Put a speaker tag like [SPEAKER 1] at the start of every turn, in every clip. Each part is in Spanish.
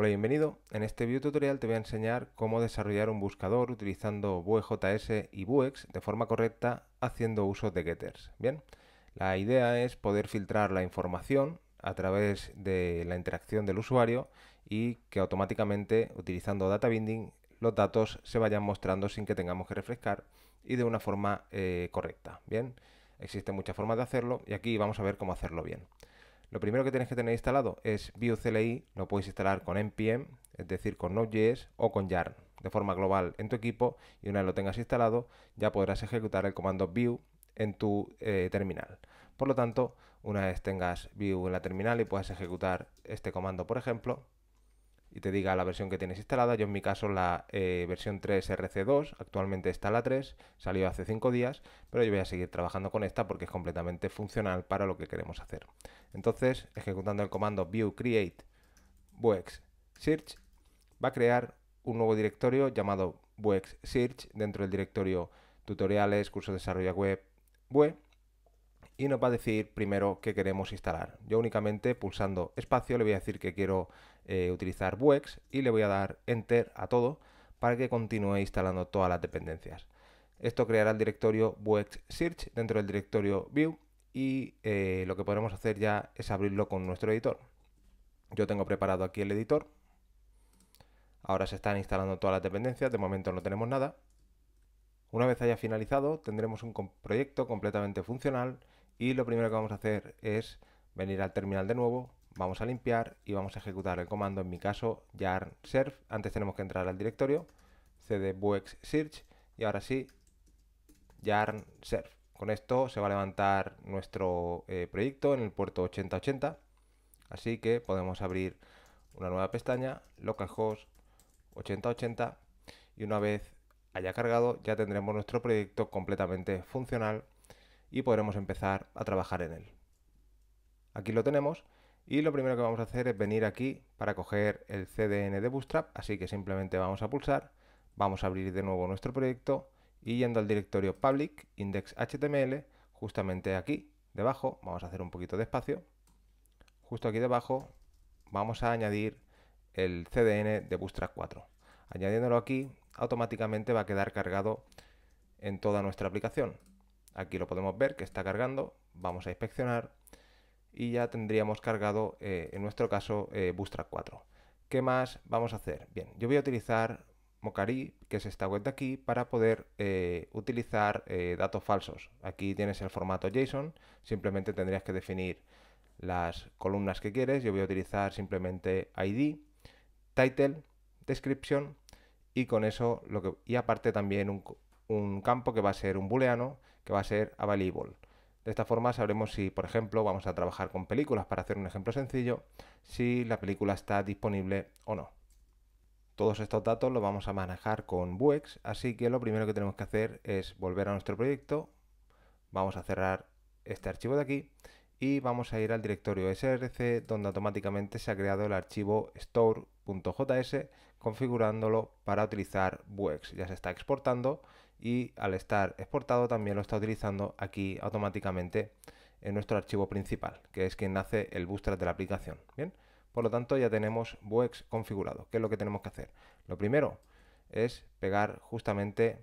[SPEAKER 1] Hola bienvenido. En este video tutorial te voy a enseñar cómo desarrollar un buscador utilizando Vue.js y Vuex de forma correcta haciendo uso de getters. Bien, la idea es poder filtrar la información a través de la interacción del usuario y que automáticamente utilizando data binding los datos se vayan mostrando sin que tengamos que refrescar y de una forma eh, correcta. Bien, existen muchas formas de hacerlo y aquí vamos a ver cómo hacerlo bien. Lo primero que tienes que tener instalado es Vue CLI, lo puedes instalar con NPM, es decir, con Node.js o con Yarn de forma global en tu equipo y una vez lo tengas instalado ya podrás ejecutar el comando Vue en tu eh, terminal. Por lo tanto, una vez tengas View en la terminal y puedas ejecutar este comando, por ejemplo, y te diga la versión que tienes instalada. Yo en mi caso la eh, versión 3 RC2, actualmente está la 3, salió hace 5 días, pero yo voy a seguir trabajando con esta porque es completamente funcional para lo que queremos hacer. Entonces, ejecutando el comando view create VUEX search, va a crear un nuevo directorio llamado VUEX search dentro del directorio tutoriales, Curso de desarrollo web, VUE, y nos va a decir primero qué queremos instalar. Yo únicamente pulsando espacio le voy a decir que quiero eh, utilizar Wex y le voy a dar Enter a todo para que continúe instalando todas las dependencias. Esto creará el directorio VueX Search dentro del directorio View y eh, lo que podremos hacer ya es abrirlo con nuestro editor. Yo tengo preparado aquí el editor. Ahora se están instalando todas las dependencias, de momento no tenemos nada. Una vez haya finalizado, tendremos un proyecto completamente funcional y lo primero que vamos a hacer es venir al terminal de nuevo vamos a limpiar y vamos a ejecutar el comando, en mi caso, yarn serve. Antes tenemos que entrar al directorio, cd search y ahora sí, yarn serve. Con esto se va a levantar nuestro eh, proyecto en el puerto 8080, así que podemos abrir una nueva pestaña, localhost 8080 y una vez haya cargado ya tendremos nuestro proyecto completamente funcional y podremos empezar a trabajar en él. Aquí lo tenemos. Y lo primero que vamos a hacer es venir aquí para coger el CDN de Bootstrap, así que simplemente vamos a pulsar, vamos a abrir de nuevo nuestro proyecto y yendo al directorio public index.html, justamente aquí debajo, vamos a hacer un poquito de espacio, justo aquí debajo vamos a añadir el CDN de Bootstrap 4. Añadiéndolo aquí, automáticamente va a quedar cargado en toda nuestra aplicación. Aquí lo podemos ver que está cargando, vamos a inspeccionar y ya tendríamos cargado, eh, en nuestro caso, eh, Bootstrap 4. ¿Qué más vamos a hacer? Bien, yo voy a utilizar Mocari, que es esta web de aquí, para poder eh, utilizar eh, datos falsos. Aquí tienes el formato JSON, simplemente tendrías que definir las columnas que quieres. Yo voy a utilizar simplemente ID, title, description y con eso lo que... Y aparte también un, un campo que va a ser un booleano, que va a ser available. De esta forma sabremos si, por ejemplo, vamos a trabajar con películas, para hacer un ejemplo sencillo, si la película está disponible o no. Todos estos datos los vamos a manejar con Buex, así que lo primero que tenemos que hacer es volver a nuestro proyecto, vamos a cerrar este archivo de aquí y vamos a ir al directorio src donde automáticamente se ha creado el archivo store.js configurándolo para utilizar Vuex. Ya se está exportando y al estar exportado también lo está utilizando aquí automáticamente en nuestro archivo principal, que es quien hace el bootstrap de la aplicación. Bien, por lo tanto ya tenemos Vuex configurado. ¿Qué es lo que tenemos que hacer? Lo primero es pegar justamente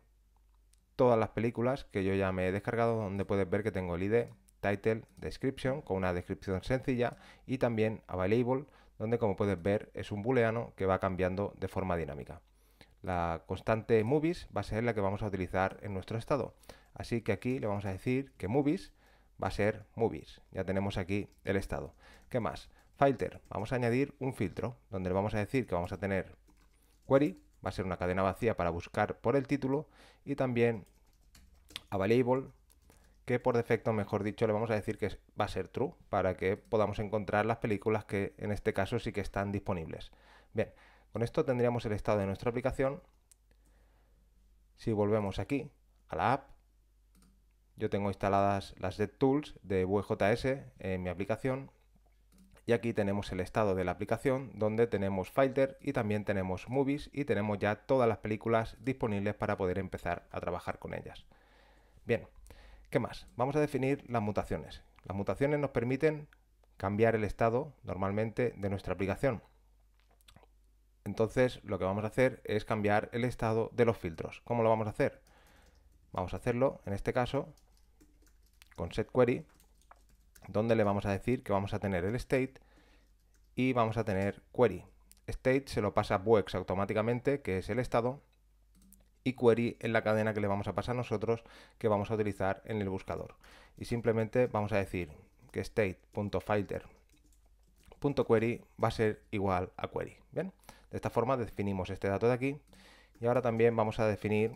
[SPEAKER 1] todas las películas que yo ya me he descargado, donde puedes ver que tengo el ID title, description, con una descripción sencilla, y también available, donde como puedes ver es un booleano que va cambiando de forma dinámica. La constante movies va a ser la que vamos a utilizar en nuestro estado, así que aquí le vamos a decir que movies va a ser movies. Ya tenemos aquí el estado. ¿Qué más? Filter, vamos a añadir un filtro donde le vamos a decir que vamos a tener query, va a ser una cadena vacía para buscar por el título y también available que por defecto, mejor dicho, le vamos a decir que va a ser true para que podamos encontrar las películas que en este caso sí que están disponibles. Bien, con esto tendríamos el estado de nuestra aplicación. Si volvemos aquí a la app, yo tengo instaladas las tools de VJS en mi aplicación y aquí tenemos el estado de la aplicación donde tenemos Filter y también tenemos Movies y tenemos ya todas las películas disponibles para poder empezar a trabajar con ellas. Bien, ¿Qué más? Vamos a definir las mutaciones. Las mutaciones nos permiten cambiar el estado normalmente de nuestra aplicación. Entonces lo que vamos a hacer es cambiar el estado de los filtros. ¿Cómo lo vamos a hacer? Vamos a hacerlo en este caso con setQuery, donde le vamos a decir que vamos a tener el state y vamos a tener query. State se lo pasa a Buex automáticamente, que es el estado, y query en la cadena que le vamos a pasar nosotros que vamos a utilizar en el buscador. Y simplemente vamos a decir que state.filter.query va a ser igual a query. ¿bien? De esta forma definimos este dato de aquí y ahora también vamos a definir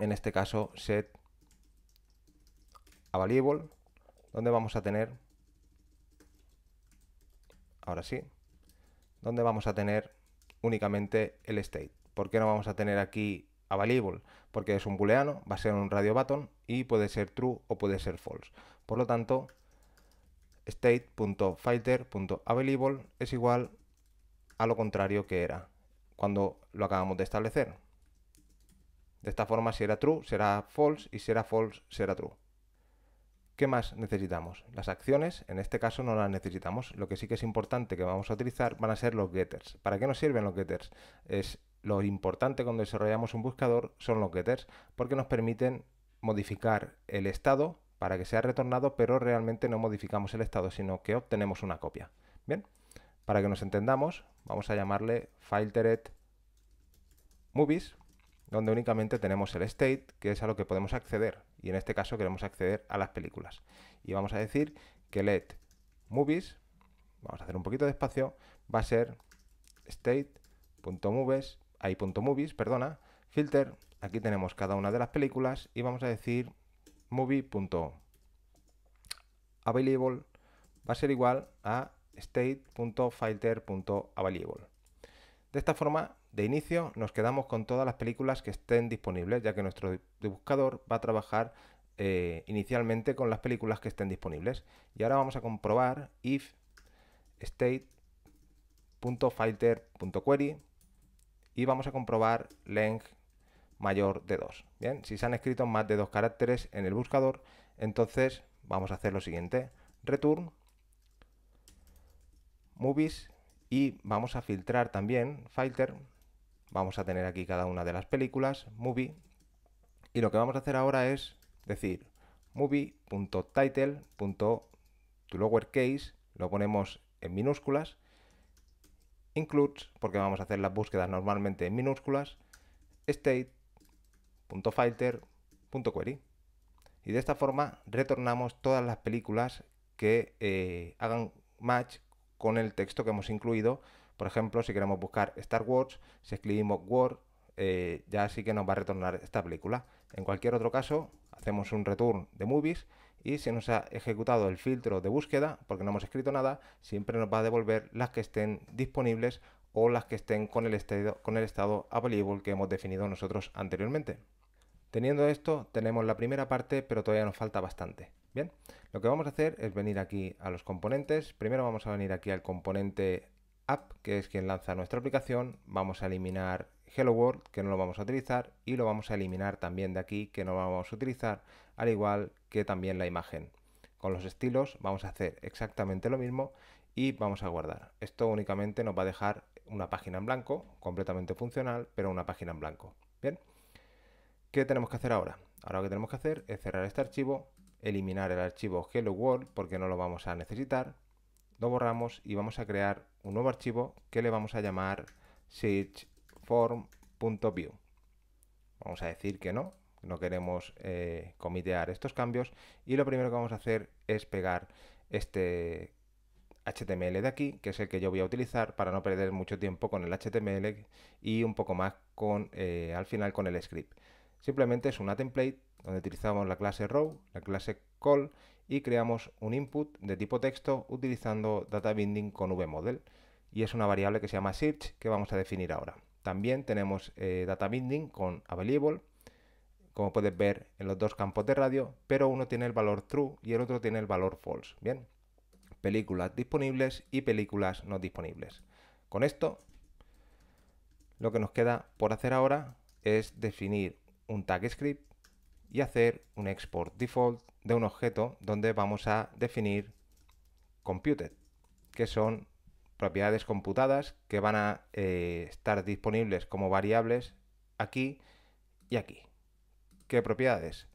[SPEAKER 1] en este caso set a donde vamos a tener ahora sí donde vamos a tener únicamente el state ¿Por qué no vamos a tener aquí available? Porque es un booleano, va a ser un radio button y puede ser true o puede ser false. Por lo tanto, state.filter.available es igual a lo contrario que era cuando lo acabamos de establecer. De esta forma, si era true, será false y si era false, será true. ¿Qué más necesitamos? Las acciones, en este caso no las necesitamos. Lo que sí que es importante que vamos a utilizar van a ser los getters. ¿Para qué nos sirven los getters? Es lo importante cuando desarrollamos un buscador son los getters, porque nos permiten modificar el estado para que sea retornado, pero realmente no modificamos el estado, sino que obtenemos una copia. Bien, para que nos entendamos, vamos a llamarle filtered movies, donde únicamente tenemos el state, que es a lo que podemos acceder, y en este caso queremos acceder a las películas. Y vamos a decir que let movies, vamos a hacer un poquito de espacio, va a ser state.movies movies, perdona, filter, aquí tenemos cada una de las películas y vamos a decir movie.available va a ser igual a state.filter.available. De esta forma, de inicio, nos quedamos con todas las películas que estén disponibles, ya que nuestro buscador va a trabajar eh, inicialmente con las películas que estén disponibles. Y ahora vamos a comprobar if state.filter.query y vamos a comprobar length mayor de 2. Bien, si se han escrito más de dos caracteres en el buscador, entonces vamos a hacer lo siguiente. Return, movies y vamos a filtrar también filter. Vamos a tener aquí cada una de las películas, movie. Y lo que vamos a hacer ahora es decir movie.title.toLowerCase, lo ponemos en minúsculas includes, porque vamos a hacer las búsquedas normalmente en minúsculas, state.filter.query. Y de esta forma retornamos todas las películas que eh, hagan match con el texto que hemos incluido. Por ejemplo, si queremos buscar Star Wars, si escribimos Word, eh, ya sí que nos va a retornar esta película. En cualquier otro caso, hacemos un return de movies y si nos ha ejecutado el filtro de búsqueda, porque no hemos escrito nada, siempre nos va a devolver las que estén disponibles o las que estén con el estado, con el estado available que hemos definido nosotros anteriormente. Teniendo esto, tenemos la primera parte, pero todavía nos falta bastante. Bien, lo que vamos a hacer es venir aquí a los componentes. Primero vamos a venir aquí al componente app, que es quien lanza nuestra aplicación. Vamos a eliminar Hello World, que no lo vamos a utilizar, y lo vamos a eliminar también de aquí, que no lo vamos a utilizar al igual que también la imagen. Con los estilos vamos a hacer exactamente lo mismo y vamos a guardar. Esto únicamente nos va a dejar una página en blanco, completamente funcional, pero una página en blanco. Bien, ¿qué tenemos que hacer ahora? Ahora lo que tenemos que hacer es cerrar este archivo, eliminar el archivo Hello World porque no lo vamos a necesitar, lo borramos y vamos a crear un nuevo archivo que le vamos a llamar searchform.view. Vamos a decir que no, no queremos eh, comitear estos cambios y lo primero que vamos a hacer es pegar este HTML de aquí, que es el que yo voy a utilizar para no perder mucho tiempo con el HTML y un poco más con eh, al final con el script. Simplemente es una template donde utilizamos la clase row, la clase call y creamos un input de tipo texto utilizando data binding con vmodel y es una variable que se llama search que vamos a definir ahora. También tenemos eh, data binding con available como puedes ver en los dos campos de radio, pero uno tiene el valor true y el otro tiene el valor false. Bien, películas disponibles y películas no disponibles. Con esto, lo que nos queda por hacer ahora es definir un tag script y hacer un export default de un objeto donde vamos a definir computed, que son propiedades computadas que van a eh, estar disponibles como variables aquí y aquí. ¿Qué propiedades.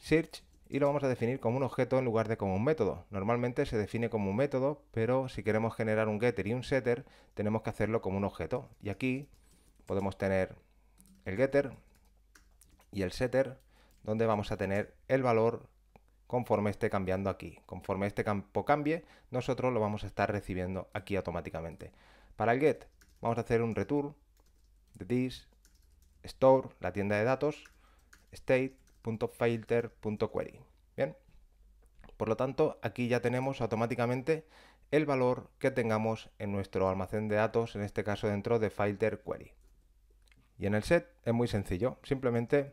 [SPEAKER 1] Search y lo vamos a definir como un objeto en lugar de como un método. Normalmente se define como un método, pero si queremos generar un getter y un setter, tenemos que hacerlo como un objeto. Y aquí podemos tener el getter y el setter, donde vamos a tener el valor conforme esté cambiando aquí. Conforme este campo cambie, nosotros lo vamos a estar recibiendo aquí automáticamente. Para el get, vamos a hacer un return de this, store, la tienda de datos, state.filter.query. Bien. Por lo tanto, aquí ya tenemos automáticamente el valor que tengamos en nuestro almacén de datos, en este caso dentro de filter query. Y en el set es muy sencillo, simplemente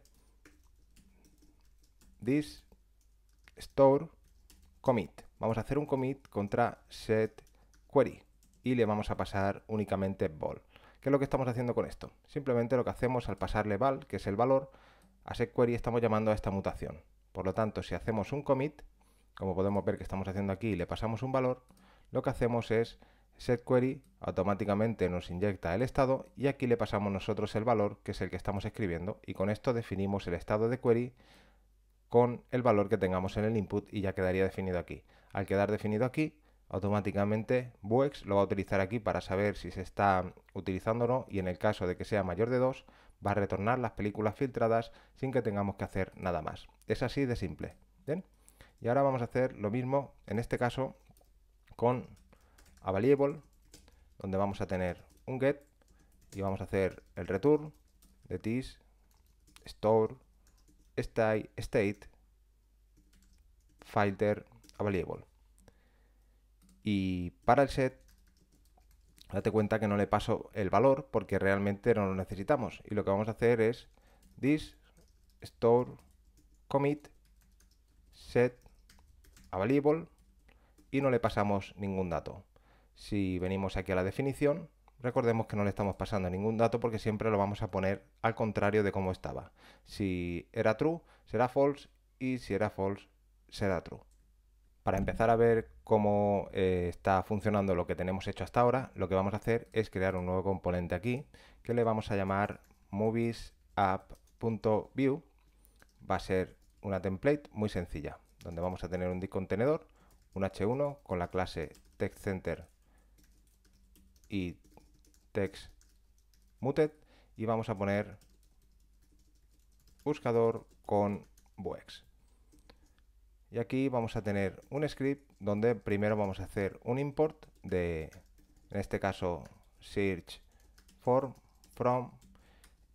[SPEAKER 1] this store commit. Vamos a hacer un commit contra set query y le vamos a pasar únicamente ball. ¿Qué es lo que estamos haciendo con esto? Simplemente lo que hacemos al pasarle val, que es el valor, a SetQuery estamos llamando a esta mutación. Por lo tanto, si hacemos un commit, como podemos ver que estamos haciendo aquí, y le pasamos un valor, lo que hacemos es setQuery automáticamente nos inyecta el estado y aquí le pasamos nosotros el valor, que es el que estamos escribiendo, y con esto definimos el estado de query con el valor que tengamos en el input y ya quedaría definido aquí. Al quedar definido aquí, automáticamente Vuex lo va a utilizar aquí para saber si se está utilizando o no y en el caso de que sea mayor de 2, va a retornar las películas filtradas sin que tengamos que hacer nada más. Es así de simple. Y ahora vamos a hacer lo mismo, en este caso, con Avaliable, donde vamos a tener un get y vamos a hacer el return de this, store, state, filter, available Y para el set date cuenta que no le paso el valor porque realmente no lo necesitamos. Y lo que vamos a hacer es this store commit set available y no le pasamos ningún dato. Si venimos aquí a la definición, recordemos que no le estamos pasando ningún dato porque siempre lo vamos a poner al contrario de cómo estaba. Si era true, será false y si era false, será true para empezar a ver cómo eh, está funcionando lo que tenemos hecho hasta ahora, lo que vamos a hacer es crear un nuevo componente aquí que le vamos a llamar moviesapp.view. Va a ser una template muy sencilla, donde vamos a tener un contenedor, un h1 con la clase textCenter y textMuted y vamos a poner buscador con buex. Y aquí vamos a tener un script donde primero vamos a hacer un import de, en este caso, search form from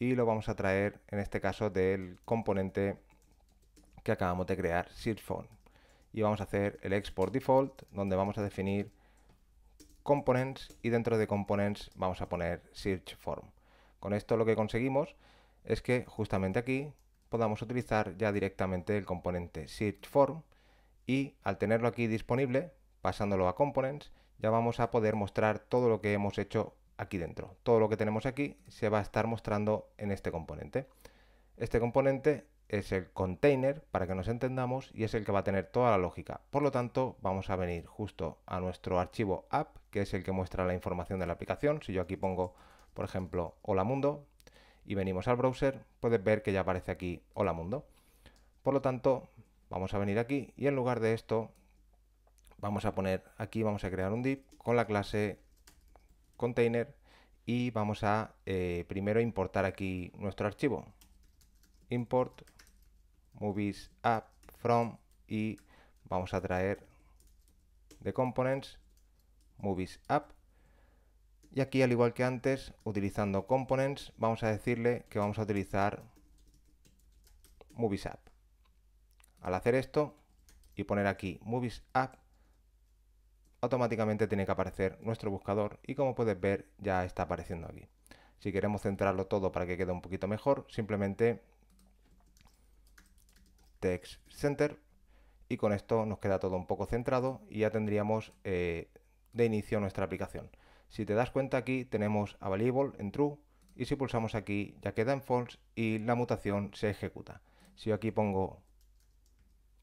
[SPEAKER 1] y lo vamos a traer, en este caso, del componente que acabamos de crear, search form. Y vamos a hacer el export default, donde vamos a definir components y dentro de components vamos a poner search form. Con esto lo que conseguimos es que justamente aquí podamos utilizar ya directamente el componente search form y al tenerlo aquí disponible, pasándolo a Components, ya vamos a poder mostrar todo lo que hemos hecho aquí dentro. Todo lo que tenemos aquí se va a estar mostrando en este componente. Este componente es el container, para que nos entendamos, y es el que va a tener toda la lógica. Por lo tanto, vamos a venir justo a nuestro archivo app, que es el que muestra la información de la aplicación. Si yo aquí pongo, por ejemplo, Hola Mundo, y venimos al browser, puedes ver que ya aparece aquí Hola Mundo. Por lo tanto, Vamos a venir aquí y en lugar de esto vamos a poner aquí, vamos a crear un div con la clase container y vamos a eh, primero importar aquí nuestro archivo. Import movies app from y vamos a traer de components movies app y aquí al igual que antes utilizando components vamos a decirle que vamos a utilizar movies app al hacer esto y poner aquí Movies App, automáticamente tiene que aparecer nuestro buscador y como puedes ver ya está apareciendo aquí. Si queremos centrarlo todo para que quede un poquito mejor, simplemente Text Center y con esto nos queda todo un poco centrado y ya tendríamos eh, de inicio nuestra aplicación. Si te das cuenta aquí tenemos Available en True y si pulsamos aquí ya queda en False y la mutación se ejecuta. Si yo aquí pongo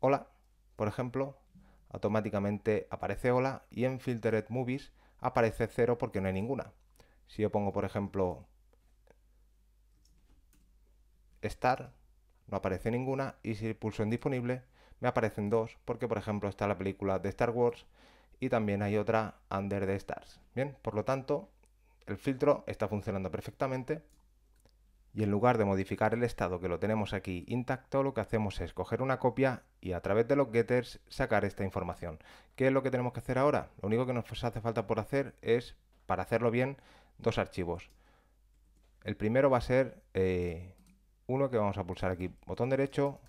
[SPEAKER 1] Hola, por ejemplo, automáticamente aparece Hola y en Filtered Movies aparece cero porque no hay ninguna. Si yo pongo, por ejemplo, Star, no aparece ninguna y si pulso en disponible me aparecen dos porque, por ejemplo, está la película de Star Wars y también hay otra Under the Stars. Bien, por lo tanto, el filtro está funcionando perfectamente y en lugar de modificar el estado que lo tenemos aquí intacto, lo que hacemos es coger una copia y a través de los getters sacar esta información. ¿Qué es lo que tenemos que hacer ahora? Lo único que nos hace falta por hacer es, para hacerlo bien, dos archivos. El primero va a ser eh, uno que vamos a pulsar aquí, botón derecho,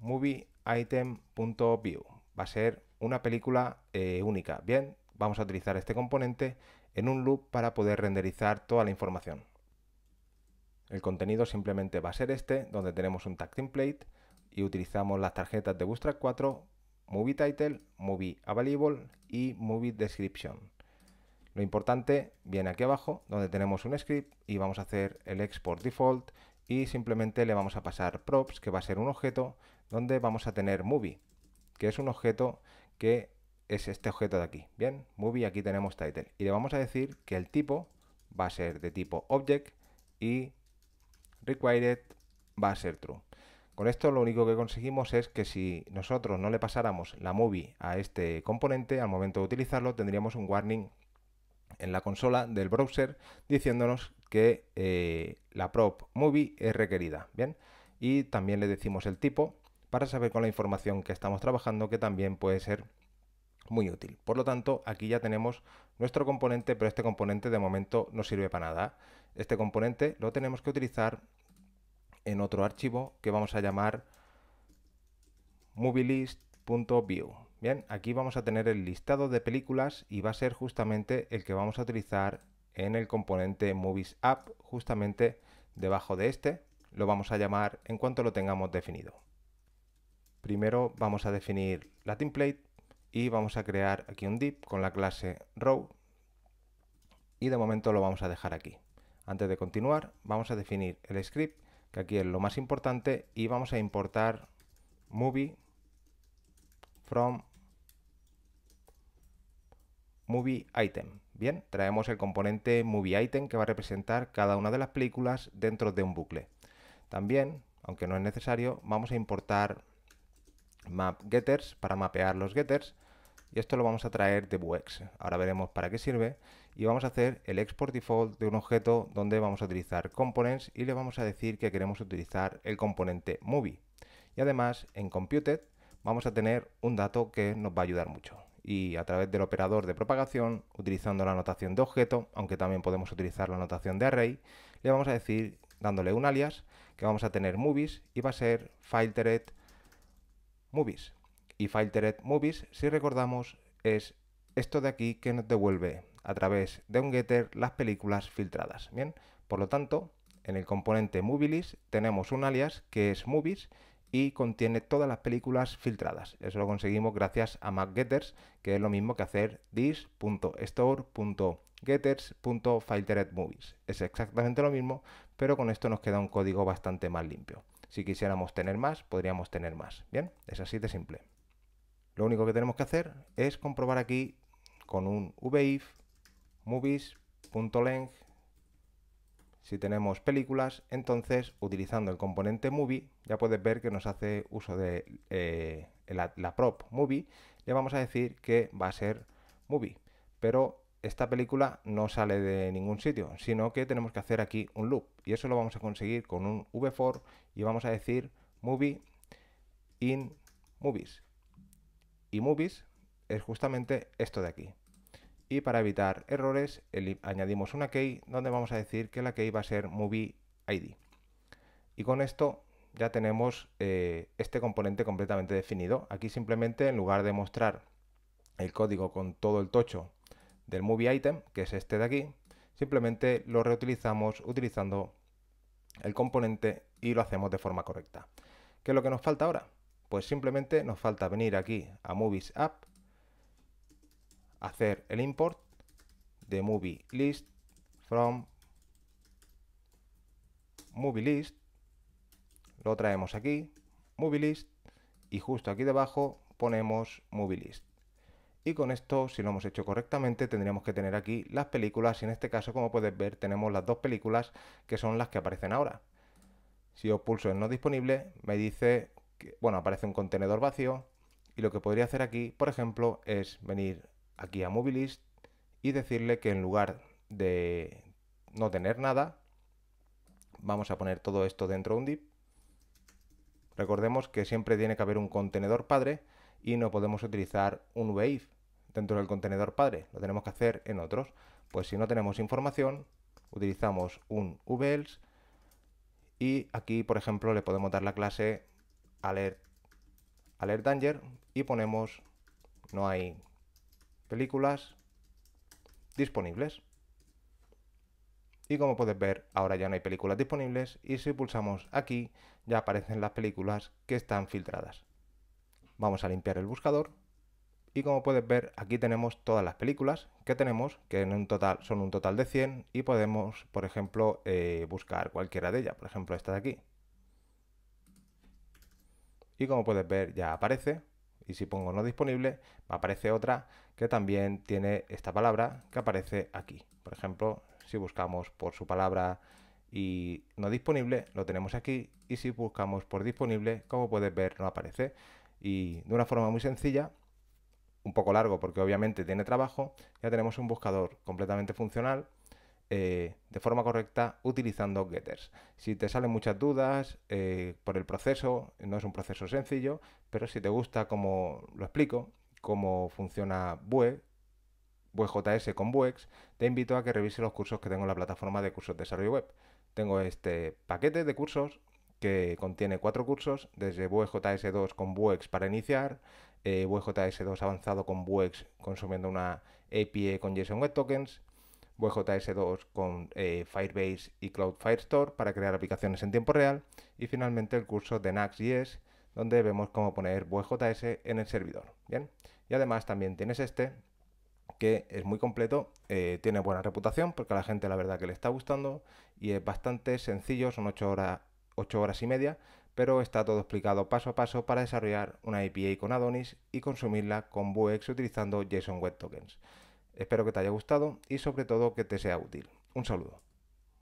[SPEAKER 1] movieitem.view. Va a ser una película eh, única. Bien, vamos a utilizar este componente en un loop para poder renderizar toda la información. El contenido simplemente va a ser este, donde tenemos un tag template y utilizamos las tarjetas de Bootstrap 4, Movie Title, Movie Available y Movie Description. Lo importante viene aquí abajo, donde tenemos un script y vamos a hacer el export default y simplemente le vamos a pasar props, que va a ser un objeto donde vamos a tener movie, que es un objeto que es este objeto de aquí. Bien, movie, aquí tenemos title. Y le vamos a decir que el tipo va a ser de tipo object y required va a ser true. Con esto lo único que conseguimos es que si nosotros no le pasáramos la movie a este componente, al momento de utilizarlo tendríamos un warning en la consola del browser diciéndonos que eh, la prop movie es requerida. Bien, y también le decimos el tipo para saber con la información que estamos trabajando que también puede ser muy útil. Por lo tanto, aquí ya tenemos nuestro componente, pero este componente de momento no sirve para nada. Este componente lo tenemos que utilizar en otro archivo que vamos a llamar movilist.view. Bien, aquí vamos a tener el listado de películas y va a ser justamente el que vamos a utilizar en el componente movies app, justamente debajo de este. Lo vamos a llamar en cuanto lo tengamos definido. Primero vamos a definir la template y vamos a crear aquí un div con la clase row y de momento lo vamos a dejar aquí. Antes de continuar, vamos a definir el script, que aquí es lo más importante, y vamos a importar movie from movie item. Bien, traemos el componente MovieItem que va a representar cada una de las películas dentro de un bucle. También, aunque no es necesario, vamos a importar MapGetters getters para mapear los getters y esto lo vamos a traer de Vuex. Ahora veremos para qué sirve y vamos a hacer el export default de un objeto donde vamos a utilizar components y le vamos a decir que queremos utilizar el componente movie. Y además en computed vamos a tener un dato que nos va a ayudar mucho. Y a través del operador de propagación, utilizando la notación de objeto, aunque también podemos utilizar la notación de array, le vamos a decir, dándole un alias, que vamos a tener movies y va a ser filtered movies. Y filtered movies, si recordamos, es esto de aquí que nos devuelve a través de un getter las películas filtradas. Bien, por lo tanto, en el componente movilis tenemos un alias que es movies y contiene todas las películas filtradas. Eso lo conseguimos gracias a MacGetters, que es lo mismo que hacer this.store.getters.filteredMovies. Es exactamente lo mismo, pero con esto nos queda un código bastante más limpio. Si quisiéramos tener más, podríamos tener más. Bien, es así de simple. Lo único que tenemos que hacer es comprobar aquí con un VIF movies.length. Si tenemos películas, entonces utilizando el componente movie, ya puedes ver que nos hace uso de eh, la, la prop movie, le vamos a decir que va a ser movie. Pero esta película no sale de ningún sitio, sino que tenemos que hacer aquí un loop. Y eso lo vamos a conseguir con un v4 y vamos a decir movie in movies. Y movies es justamente esto de aquí y para evitar errores añadimos una key donde vamos a decir que la key va a ser movie id. Y con esto ya tenemos eh, este componente completamente definido. Aquí simplemente en lugar de mostrar el código con todo el tocho del movie item, que es este de aquí, simplemente lo reutilizamos utilizando el componente y lo hacemos de forma correcta. ¿Qué es lo que nos falta ahora? Pues simplemente nos falta venir aquí a Movies App hacer el import de movie list from movie list lo traemos aquí movie list y justo aquí debajo ponemos movie list y con esto si lo hemos hecho correctamente tendríamos que tener aquí las películas y en este caso como puedes ver tenemos las dos películas que son las que aparecen ahora si os pulso en no disponible me dice que, bueno aparece un contenedor vacío y lo que podría hacer aquí por ejemplo es venir aquí a Movilist y decirle que en lugar de no tener nada, vamos a poner todo esto dentro de un div. Recordemos que siempre tiene que haber un contenedor padre y no podemos utilizar un wave dentro del contenedor padre, lo tenemos que hacer en otros. Pues si no tenemos información, utilizamos un vels y aquí, por ejemplo, le podemos dar la clase alert, alert danger y ponemos no hay películas disponibles. Y como puedes ver, ahora ya no hay películas disponibles y si pulsamos aquí ya aparecen las películas que están filtradas. Vamos a limpiar el buscador y como puedes ver aquí tenemos todas las películas que tenemos, que en un total son un total de 100 y podemos, por ejemplo, eh, buscar cualquiera de ellas, por ejemplo esta de aquí. Y como puedes ver ya aparece, y si pongo no disponible aparece otra que también tiene esta palabra que aparece aquí. Por ejemplo, si buscamos por su palabra y no disponible, lo tenemos aquí y si buscamos por disponible, como puedes ver, no aparece. Y de una forma muy sencilla, un poco largo porque obviamente tiene trabajo, ya tenemos un buscador completamente funcional eh, de forma correcta utilizando getters. Si te salen muchas dudas eh, por el proceso, no es un proceso sencillo, pero si te gusta como lo explico, cómo funciona Vue... ...Vue.js con Vuex... te invito a que revises los cursos que tengo en la plataforma de cursos de desarrollo web. Tengo este paquete de cursos que contiene cuatro cursos, desde Vue.js 2 con Vuex para iniciar, ...Vue.js eh, 2 avanzado con Vuex... consumiendo una API con JSON Web Tokens, VJS2 con eh, Firebase y Cloud Firestore para crear aplicaciones en tiempo real y finalmente el curso de Nax.js donde vemos cómo poner VJS en el servidor. ¿bien? Y además también tienes este que es muy completo, eh, tiene buena reputación porque a la gente la verdad que le está gustando y es bastante sencillo, son 8 horas, 8 horas y media, pero está todo explicado paso a paso para desarrollar una API con Adonis y consumirla con Vuex utilizando JSON Web Tokens. Espero que te haya gustado y sobre todo que te sea útil. Un saludo.